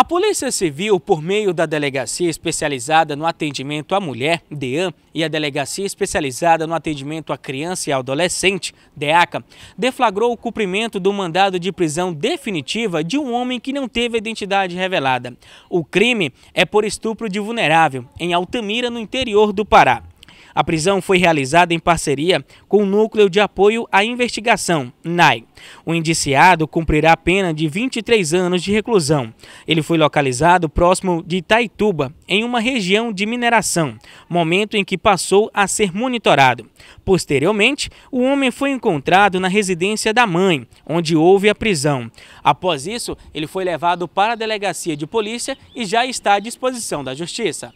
A Polícia Civil, por meio da Delegacia Especializada no Atendimento à Mulher, DEAM, e a Delegacia Especializada no Atendimento à Criança e Adolescente, DEACA, deflagrou o cumprimento do mandado de prisão definitiva de um homem que não teve a identidade revelada. O crime é por estupro de vulnerável, em Altamira, no interior do Pará. A prisão foi realizada em parceria com o Núcleo de Apoio à Investigação, NAI. O indiciado cumprirá a pena de 23 anos de reclusão. Ele foi localizado próximo de Itaituba, em uma região de mineração, momento em que passou a ser monitorado. Posteriormente, o homem foi encontrado na residência da mãe, onde houve a prisão. Após isso, ele foi levado para a delegacia de polícia e já está à disposição da Justiça.